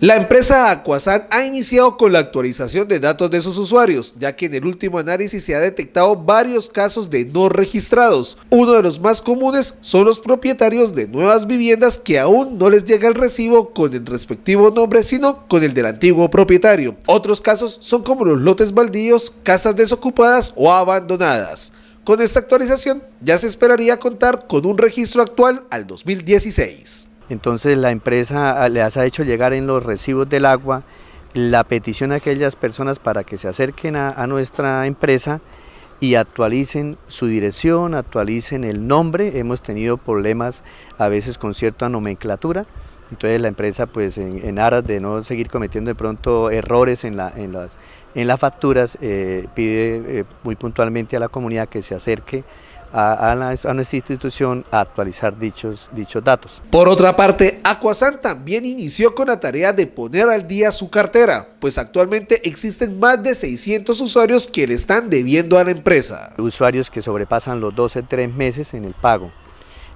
La empresa Aquasan ha iniciado con la actualización de datos de sus usuarios, ya que en el último análisis se ha detectado varios casos de no registrados. Uno de los más comunes son los propietarios de nuevas viviendas que aún no les llega el recibo con el respectivo nombre, sino con el del antiguo propietario. Otros casos son como los lotes baldíos, casas desocupadas o abandonadas. Con esta actualización ya se esperaría contar con un registro actual al 2016. Entonces la empresa ah, les ha hecho llegar en los recibos del agua la petición a aquellas personas para que se acerquen a, nuestra empresa y actualicen su dirección, actualicen el nombre. Hemos tenido problemas a veces con cierta nomenclatura. Entonces la empresa, pues en, aras de no seguir cometiendo de pronto errores en, las, facturas, eh, pide eh, muy puntualmente a la comunidad que se acerque a, nuestra institución a actualizar dichos, dichos datos. Por otra parte, Aquasan también inició con la tarea de poner al día su cartera, pues actualmente existen más de 600 usuarios que le están debiendo a la empresa. Usuarios que sobrepasan los 12 3 meses en el pago.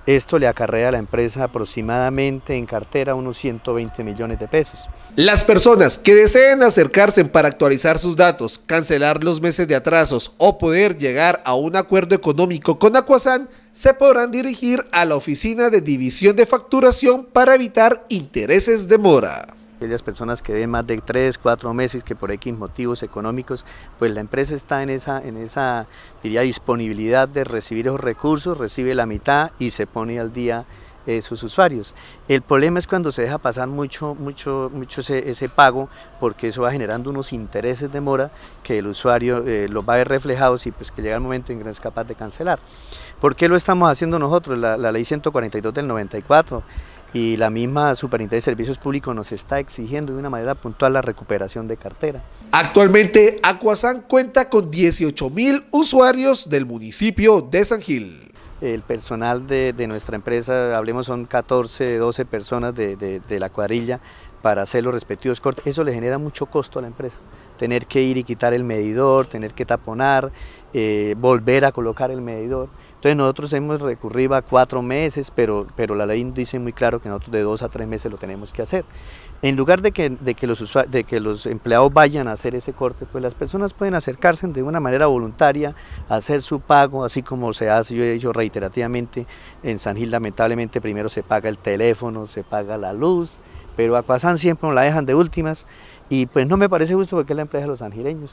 Esto le acarrea a la empresa aproximadamente en cartera unos 120 millones de pesos. Las personas que deseen acercarse para actualizar sus datos, cancelar los meses de atrasos o poder llegar a un acuerdo económico con Acuasan se podrán dirigir a la oficina de división de facturación para evitar intereses de mora aquellas personas que den más de 3, 4 meses, que por X motivos económicos, pues la empresa está en esa, en esa diría, disponibilidad de recibir esos recursos, recibe la mitad y se pone al día eh, sus usuarios. El problema es cuando se deja pasar mucho, mucho, mucho ese, pago, porque eso va generando unos intereses de mora que el usuario eh, los va a ver reflejados y pues que llega el momento en que no es capaz de cancelar. ¿Por qué lo estamos haciendo nosotros? La, la ley 142 del 94 y la misma Superintendencia de Servicios Públicos nos está exigiendo de una manera puntual la recuperación de cartera. Actualmente, Acuasan cuenta con 18 mil usuarios del municipio de San Gil. El personal de, nuestra empresa, hablemos, son 14, 12 personas de la cuadrilla para hacer los respectivos cortes. Eso le genera mucho costo a la empresa. Tener que ir y quitar el medidor, tener que taponar, eh, volver a colocar el medidor. Entonces nosotros hemos recurrido a cuatro meses, pero, pero la ley dice muy claro que nosotros de dos a tres meses lo tenemos que hacer. En lugar de que, de los, de que los empleados vayan a hacer ese corte, pues las personas pueden acercarse de una manera voluntaria, a hacer su pago, así como se hace, yo he dicho reiterativamente, en San Gil lamentablemente primero se paga el teléfono, se paga la luz, pero pasan siempre nos la dejan de últimas y pues no me parece justo porque es la empresa de los Angileños.